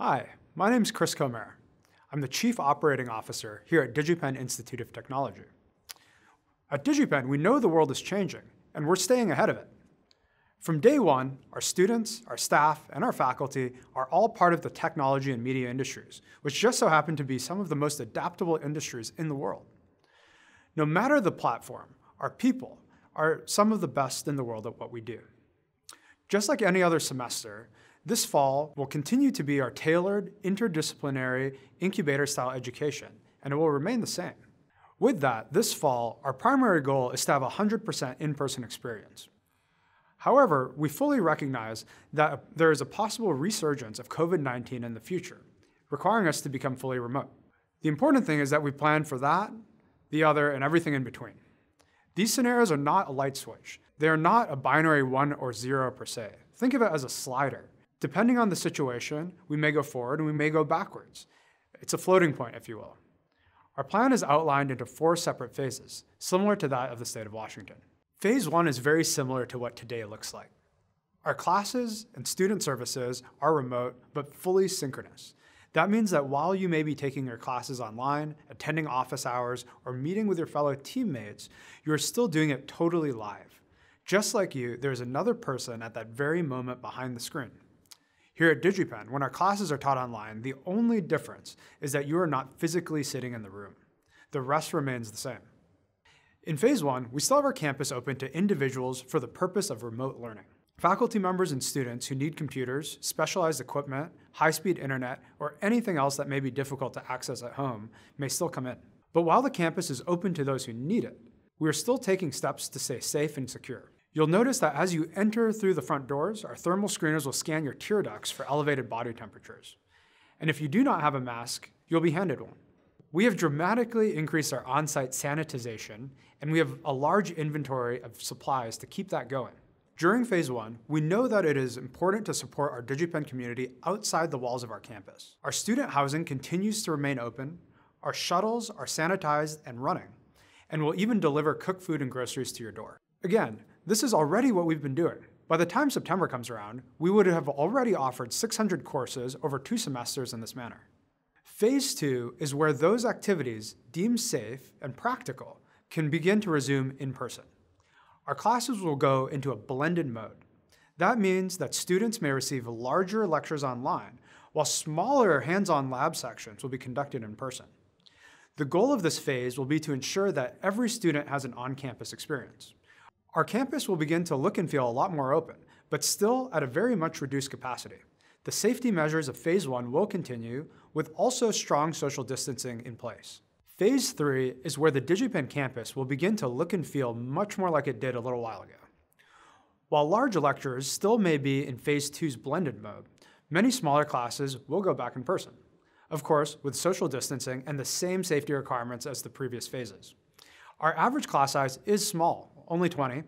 Hi, my name is Chris Comer. I'm the Chief Operating Officer here at DigiPen Institute of Technology. At DigiPen, we know the world is changing, and we're staying ahead of it. From day one, our students, our staff, and our faculty are all part of the technology and media industries, which just so happen to be some of the most adaptable industries in the world. No matter the platform, our people are some of the best in the world at what we do. Just like any other semester, this fall will continue to be our tailored, interdisciplinary, incubator-style education, and it will remain the same. With that, this fall, our primary goal is to have 100% in-person experience. However, we fully recognize that there is a possible resurgence of COVID-19 in the future, requiring us to become fully remote. The important thing is that we plan for that, the other, and everything in between. These scenarios are not a light switch. They are not a binary one or zero per se. Think of it as a slider. Depending on the situation, we may go forward and we may go backwards. It's a floating point, if you will. Our plan is outlined into four separate phases, similar to that of the state of Washington. Phase one is very similar to what today looks like. Our classes and student services are remote, but fully synchronous. That means that while you may be taking your classes online, attending office hours, or meeting with your fellow teammates, you are still doing it totally live. Just like you, there is another person at that very moment behind the screen. Here at DigiPen, when our classes are taught online, the only difference is that you are not physically sitting in the room. The rest remains the same. In phase one, we still have our campus open to individuals for the purpose of remote learning. Faculty members and students who need computers, specialized equipment, high-speed internet, or anything else that may be difficult to access at home may still come in. But while the campus is open to those who need it, we are still taking steps to stay safe and secure. You'll notice that as you enter through the front doors, our thermal screeners will scan your tear ducts for elevated body temperatures. And if you do not have a mask, you'll be handed one. We have dramatically increased our on-site sanitization, and we have a large inventory of supplies to keep that going. During phase one, we know that it is important to support our DigiPen community outside the walls of our campus. Our student housing continues to remain open, our shuttles are sanitized and running, and we'll even deliver cooked food and groceries to your door. Again, this is already what we've been doing. By the time September comes around, we would have already offered 600 courses over two semesters in this manner. Phase two is where those activities deemed safe and practical can begin to resume in person. Our classes will go into a blended mode. That means that students may receive larger lectures online, while smaller hands-on lab sections will be conducted in person. The goal of this phase will be to ensure that every student has an on-campus experience. Our campus will begin to look and feel a lot more open, but still at a very much reduced capacity. The safety measures of phase one will continue, with also strong social distancing in place. Phase three is where the DigiPen campus will begin to look and feel much more like it did a little while ago. While large lectures still may be in phase two's blended mode, many smaller classes will go back in person. Of course, with social distancing and the same safety requirements as the previous phases. Our average class size is small, only 20,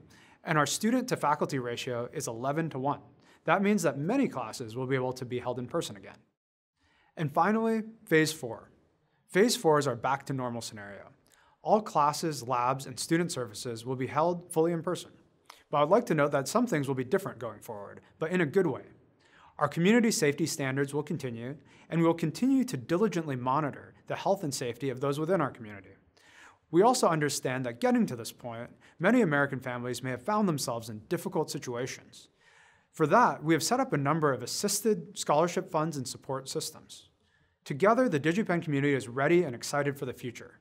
and our student to faculty ratio is 11 to 1. That means that many classes will be able to be held in person again. And finally, phase four. Phase four is our back to normal scenario. All classes, labs, and student services will be held fully in person. But I'd like to note that some things will be different going forward, but in a good way. Our community safety standards will continue, and we will continue to diligently monitor the health and safety of those within our community. We also understand that getting to this point, many American families may have found themselves in difficult situations. For that, we have set up a number of assisted scholarship funds and support systems. Together, the DigiPen community is ready and excited for the future.